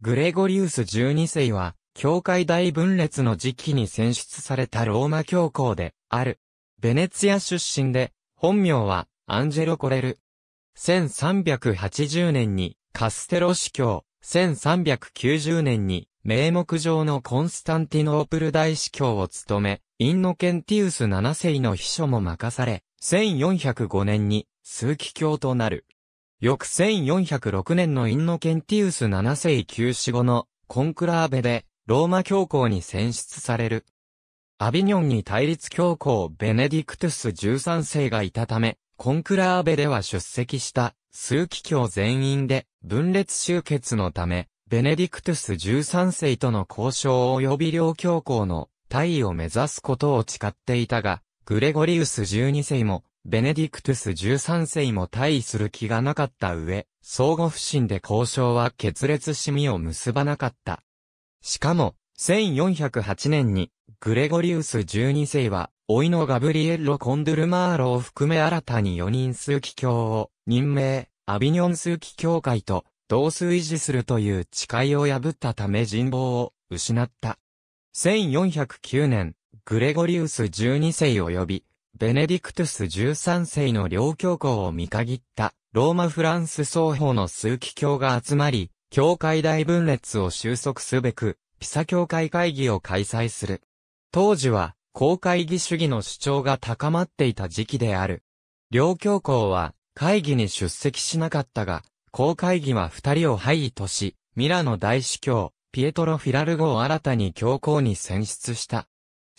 グレゴリウス12世は、教会大分裂の時期に選出されたローマ教皇で、ある。ベネツィア出身で、本名は、アンジェロ・コレル。1380年に、カステロ司教、1390年に、名目上のコンスタンティノープル大司教を務め、インノケンティウス7世の秘書も任され、1405年に、枢機教となる。翌1406年のインノケンティウス7世休死後のコンクラーベでローマ教皇に選出される。アビニョンに対立教皇ベネディクトゥス13世がいたため、コンクラーベでは出席した数奇教全員で分裂集結のため、ベネディクトゥス13世との交渉及び両教皇の退位を目指すことを誓っていたが、グレゴリウス12世もベネディクトゥス13世も退位する気がなかった上、相互不信で交渉は決裂しみを結ばなかった。しかも、1408年に、グレゴリウス12世は、老いのガブリエッロ・コンドゥルマーロを含め新たに4人数機教を任命、アビニョン数機教会と同数維持するという誓いを破ったため人望を失った。1409年、グレゴリウス12世及び、ベネディクトゥス13世の両教皇を見限った、ローマフランス双方の数奇教が集まり、教会大分裂を収束すべく、ピサ教会会議を開催する。当時は、公会議主義の主張が高まっていた時期である。両教皇は、会議に出席しなかったが、公会議は二人を廃位とし、ミラノ大司教、ピエトロ・フィラルゴを新たに教皇に選出した。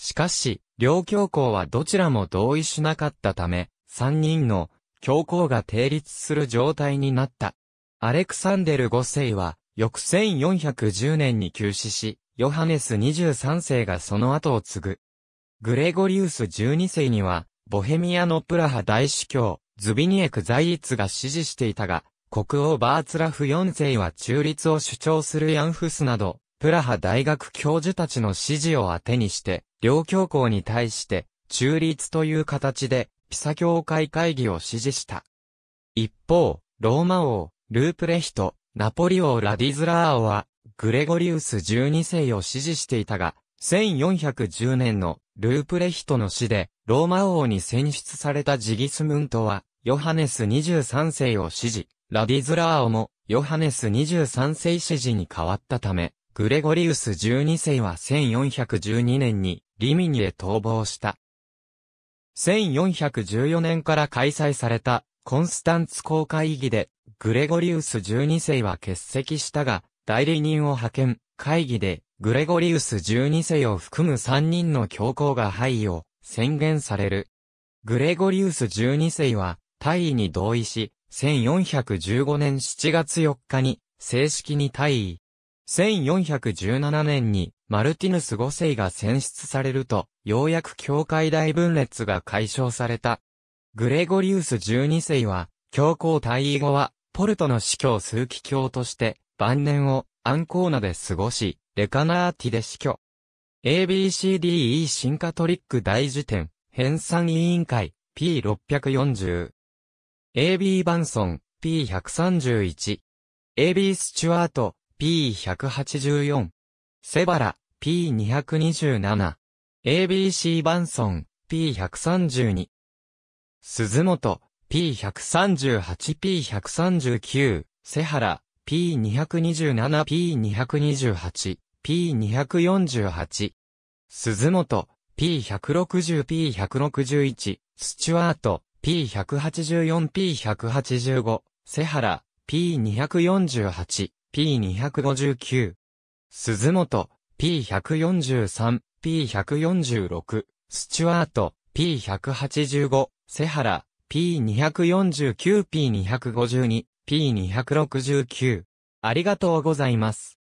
しかし、両教皇はどちらも同意しなかったため、三人の教皇が定立する状態になった。アレクサンデル五世は、翌1410年に急死し、ヨハネス23世がその後を継ぐ。グレゴリウス12世には、ボヘミアのプラハ大主教、ズビニエク在立が支持していたが、国王バーツラフ4世は中立を主張するヤンフスなど、プラハ大学教授たちの指示を当てにして、両教皇に対して、中立という形で、ピサ教会会議を指示した。一方、ローマ王、ループレヒト、ナポリ王ラディズラーは、グレゴリウス12世を支持していたが、1410年のループレヒトの死で、ローマ王に選出されたジギスムントは、ヨハネス23世を支持、ラディズラーオも、ヨハネス23世支持に変わったため、グレゴリウス12世は1412年にリミニへ逃亡した。1414年から開催されたコンスタンツ公会議でグレゴリウス12世は欠席したが代理人を派遣会議でグレゴリウス12世を含む3人の教皇が廃位を宣言される。グレゴリウス12世は退位に同意し1415年7月4日に正式に退位。1417年にマルティヌス5世が選出されると、ようやく教会大分裂が解消された。グレゴリウス12世は、教皇退位後は、ポルトの司教数奇教として、晩年をアンコーナで過ごし、レカナーティで死去。ABCDE 進化トリック大辞典、編纂委員会、P640。AB バンソン、P131。AB スチュワート、P184、セバラ、P227、ABC バンソン、P132、鈴本、P138、P139、セハラ、P227、P228、P248、鈴本、P160、P161、スチュワート、P184、P185、セハラ、P248、P259。鈴本、P143、P146。スチュワート、P185。セハラ、P249、P252、P269。ありがとうございます。